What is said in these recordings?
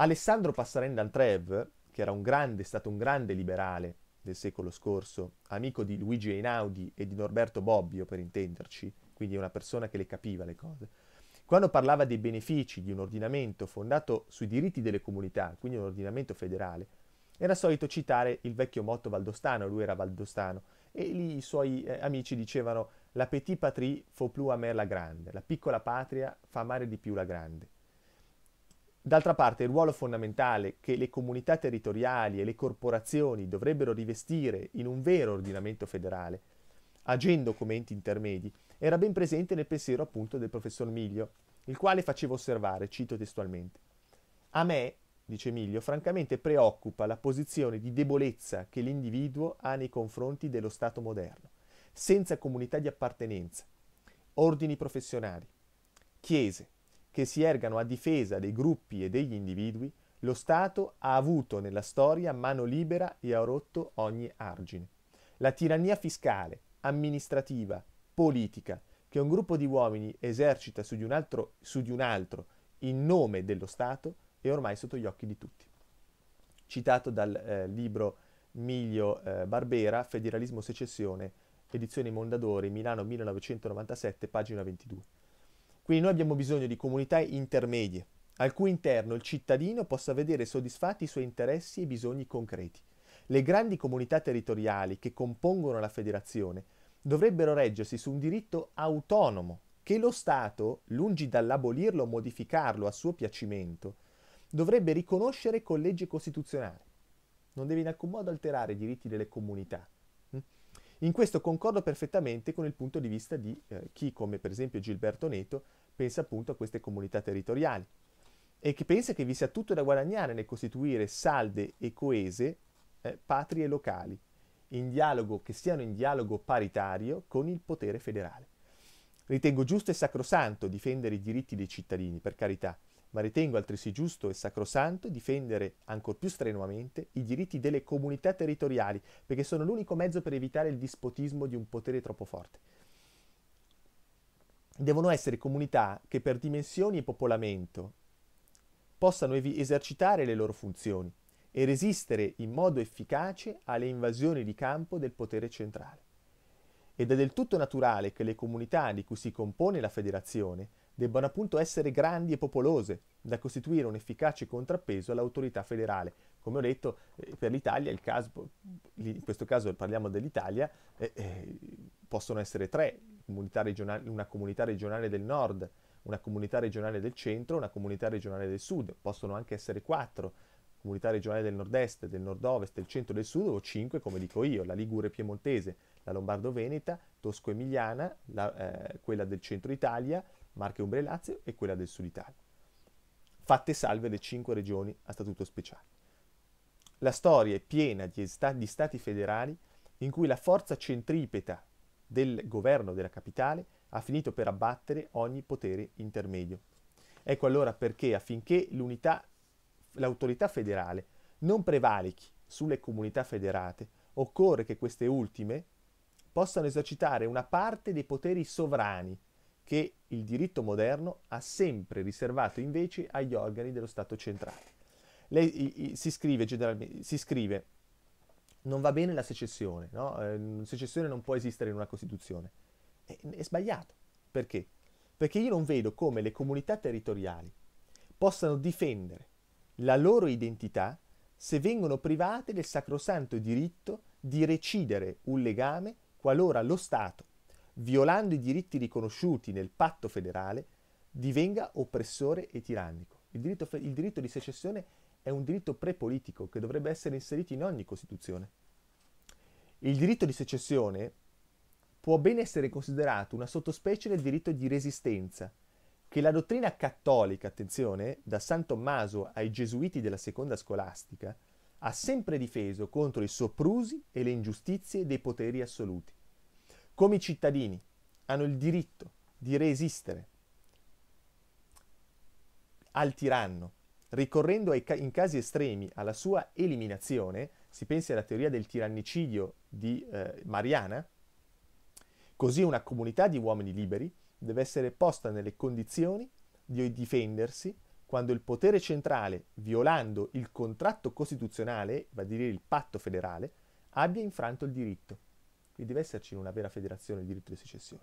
Alessandro Passarin d'Antrève, che era un grande, stato un grande liberale del secolo scorso, amico di Luigi Einaudi e di Norberto Bobbio per intenderci, quindi una persona che le capiva le cose, quando parlava dei benefici di un ordinamento fondato sui diritti delle comunità, quindi un ordinamento federale, era solito citare il vecchio motto valdostano, lui era valdostano, e lì i suoi eh, amici dicevano la petite patrie faut plus amer la grande, la piccola patria fa amare di più la grande. D'altra parte il ruolo fondamentale che le comunità territoriali e le corporazioni dovrebbero rivestire in un vero ordinamento federale, agendo come enti intermedi, era ben presente nel pensiero appunto del professor Miglio, il quale faceva osservare, cito testualmente, A me, dice Miglio, francamente preoccupa la posizione di debolezza che l'individuo ha nei confronti dello Stato moderno, senza comunità di appartenenza, ordini professionali, chiese, che si ergano a difesa dei gruppi e degli individui, lo Stato ha avuto nella storia mano libera e ha rotto ogni argine. La tirannia fiscale, amministrativa, politica, che un gruppo di uomini esercita su di un altro, su di un altro in nome dello Stato, è ormai sotto gli occhi di tutti. Citato dal eh, libro Miglio eh, Barbera, Federalismo Secessione, edizioni Mondadori, Milano 1997, pagina 22. Quindi noi abbiamo bisogno di comunità intermedie, al cui interno il cittadino possa vedere soddisfatti i suoi interessi e bisogni concreti. Le grandi comunità territoriali che compongono la federazione dovrebbero reggersi su un diritto autonomo che lo Stato, lungi dall'abolirlo o modificarlo a suo piacimento, dovrebbe riconoscere con legge costituzionale. Non deve in alcun modo alterare i diritti delle comunità, in questo concordo perfettamente con il punto di vista di eh, chi, come per esempio Gilberto Neto, pensa appunto a queste comunità territoriali e che pensa che vi sia tutto da guadagnare nel costituire salde e coese eh, patrie locali, dialogo, che siano in dialogo paritario con il potere federale. Ritengo giusto e sacrosanto difendere i diritti dei cittadini, per carità, ma ritengo altresì giusto e sacrosanto difendere ancor più strenuamente i diritti delle comunità territoriali, perché sono l'unico mezzo per evitare il dispotismo di un potere troppo forte. Devono essere comunità che per dimensioni e popolamento possano esercitare le loro funzioni e resistere in modo efficace alle invasioni di campo del potere centrale ed è del tutto naturale che le comunità di cui si compone la federazione debbano appunto essere grandi e popolose, da costituire un efficace contrappeso all'autorità federale. Come ho detto, eh, per l'Italia, il caso, in questo caso parliamo dell'Italia, eh, eh, possono essere tre, comunità una comunità regionale del nord, una comunità regionale del centro, una comunità regionale del sud, possono anche essere quattro, comunità regionale del nord-est, del nord-ovest, del centro e del sud, o 5 come dico io, la Ligure Piemontese, la Lombardo-Veneta, Tosco-Emiliana, eh, quella del centro Italia, Marche, Umbria e Lazio e quella del sud Italia. Fatte salve le 5 regioni a statuto speciale. La storia è piena di, sta- di stati federali in cui la forza centripeta del governo della capitale ha finito per abbattere ogni potere intermedio. Ecco allora perché affinché l'unità l'autorità federale non prevalichi sulle comunità federate, occorre che queste ultime possano esercitare una parte dei poteri sovrani che il diritto moderno ha sempre riservato invece agli organi dello Stato centrale. Lei si scrive generalmente, si scrive, non va bene la secessione, no? eh, secessione non può esistere in una Costituzione. È, è sbagliato. Perché? Perché io non vedo come le comunità territoriali possano difendere la loro identità se vengono private del sacrosanto diritto di recidere un legame qualora lo Stato, violando i diritti riconosciuti nel patto federale, divenga oppressore e tirannico. Il diritto, il diritto di secessione è un diritto prepolitico che dovrebbe essere inserito in ogni Costituzione. Il diritto di secessione può ben essere considerato una sottospecie del diritto di resistenza, che la dottrina cattolica, attenzione, da San Tommaso ai gesuiti della seconda scolastica, ha sempre difeso contro i soprusi e le ingiustizie dei poteri assoluti. Come i cittadini hanno il diritto di resistere al tiranno, ricorrendo ca- in casi estremi alla sua eliminazione, si pensi alla teoria del tirannicidio di eh, Mariana, così una comunità di uomini liberi deve essere posta nelle condizioni di difendersi quando il potere centrale, violando il contratto costituzionale, va a dire il patto federale, abbia infranto il diritto. Quindi deve esserci in una vera federazione il diritto di secessione.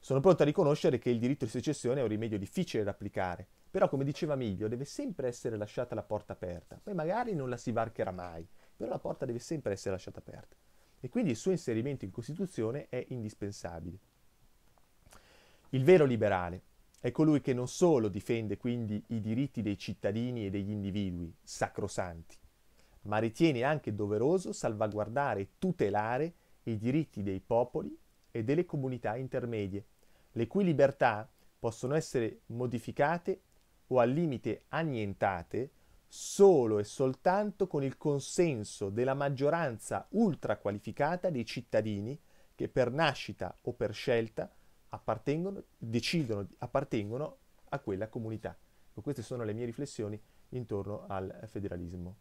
Sono pronto a riconoscere che il diritto di secessione è un rimedio difficile da applicare, però come diceva Miglio deve sempre essere lasciata la porta aperta, poi magari non la si varcherà mai, però la porta deve sempre essere lasciata aperta. E quindi il suo inserimento in Costituzione è indispensabile. Il vero liberale è colui che non solo difende quindi i diritti dei cittadini e degli individui, sacrosanti, ma ritiene anche doveroso salvaguardare e tutelare i diritti dei popoli e delle comunità intermedie, le cui libertà possono essere modificate o al limite annientate solo e soltanto con il consenso della maggioranza ultraqualificata dei cittadini che per nascita o per scelta appartengono, decidono, appartengono a quella comunità. Queste sono le mie riflessioni intorno al federalismo.